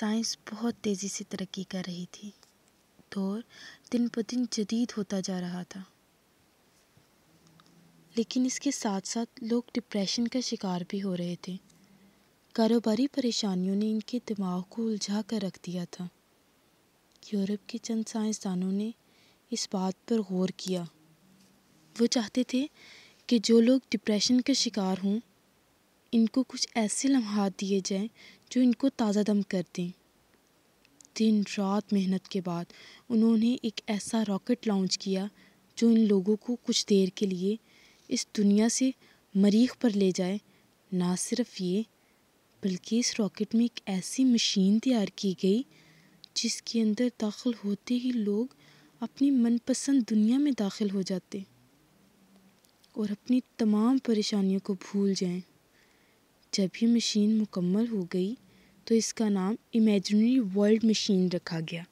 science बहुत तेज़ी से तरक्की कर रही थी दौर तो दिन ब दिन जदीद होता जा रहा था लेकिन इसके साथ साथ लोग डिप्रेशन का शिकार भी हो रहे थे कारोबारी परेशानियों ने इनके दिमाग को उलझा कर रख दिया था यूरोप के चंद साइंसदानों ने इस बात पर गौर किया वो चाहते थे कि जो लोग डिप्रेशन के शिकार हों इनको कुछ ऐसे लम्हात दिए जाएं जो इनको ताज़ा दम कर दें दिन रात मेहनत के बाद उन्होंने एक ऐसा रॉकेट लॉन्च किया जो इन लोगों को कुछ देर के लिए इस दुनिया से मरीख पर ले जाए ना सिर्फ ये बल्कि इस रॉकेट में एक ऐसी मशीन तैयार की गई जिसके अंदर दाखिल होते ही लोग अपनी मनपसंद दुनिया में दाखिल हो जाते और अपनी तमाम परेशानियों को भूल जाएं जब ये मशीन मुकम्मल हो गई तो इसका नाम इमेजनरी वर्ल्ड मशीन रखा गया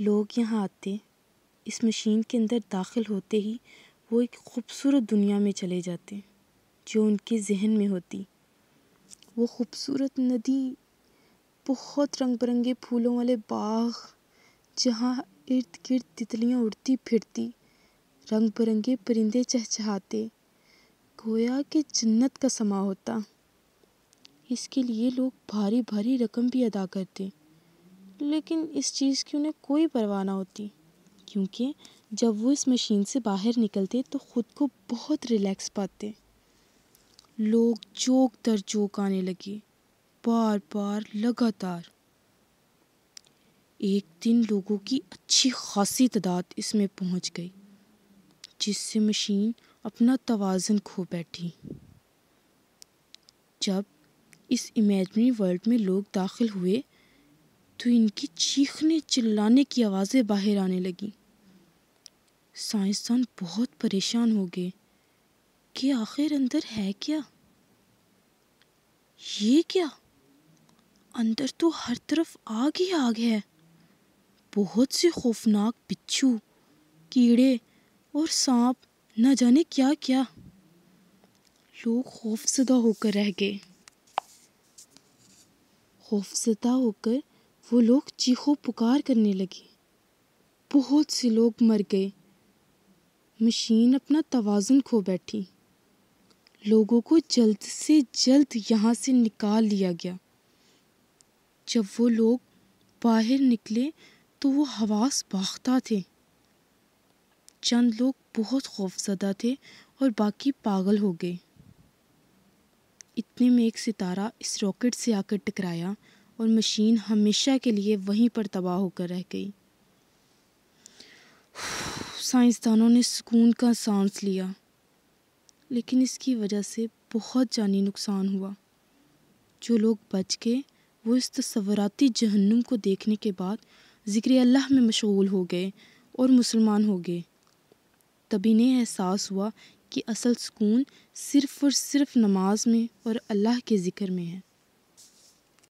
लोग यहाँ आते इस मशीन के अंदर दाखिल होते ही वो एक खूबसूरत दुनिया में चले जाते जो उनके जहन में होती वो खूबसूरत नदी बहुत रंग बिरंगे फूलों वाले बाग जहाँ इर्द गिर्द तितलियाँ उड़ती फिरती रंग बिरंगे परिंदे चहचहाते गोया कि जन्नत का समा होता इसके लिए लोग भारी भारी रकम भी अदा करते लेकिन इस चीज़ की उन्हें कोई परवाह ना होती क्योंकि जब वो इस मशीन से बाहर निकलते तो ख़ुद को बहुत रिलैक्स पाते लोग जोक दर जोक आने लगे बार बार लगातार एक दिन लोगों की अच्छी खासी तादाद इसमें पहुंच गई जिससे मशीन अपना तोज़ुन खो बैठी जब इस इमेजनरी वर्ल्ड में लोग दाखिल हुए तो इनकी चीखने चिल्लाने की आवाज़ें बाहर आने लगीं साइंसदान बहुत परेशान हो गए कि आखिर अंदर है क्या ये क्या अंदर तो हर तरफ आग ही आग है बहुत से खौफनाक बिच्छू कीड़े और सांप न जाने क्या क्या लोग खौफजदा होकर रह गए खौफजदा होकर वो लोग चीखों पुकार करने लगे बहुत से लोग मर गए मशीन अपना तोज़ुन खो बैठी लोगों को जल्द से जल्द यहाँ से निकाल लिया गया जब वो लोग बाहर निकले तो वो हवास भागता थे चंद लोग बहुत खौफजदा थे और बाकी पागल हो गए इतने में एक सितारा इस रॉकेट से आकर टकराया और मशीन हमेशा के लिए वहीं पर तबाह होकर रह गई साइंसदानों ने सुकून का सांस लिया लेकिन इसकी वजह से बहुत जानी नुकसान हुआ जो लोग बच गए वो इस तस्वराती जहन्नुम को देखने के बाद ज़िक्र अल्लाह में मशगूल हो गए और मुसलमान हो गए तभी ने एहसास हुआ कि असल सुकून सिर्फ़ और सिर्फ़ नमाज़ में और अल्लाह के ज़िक्र में है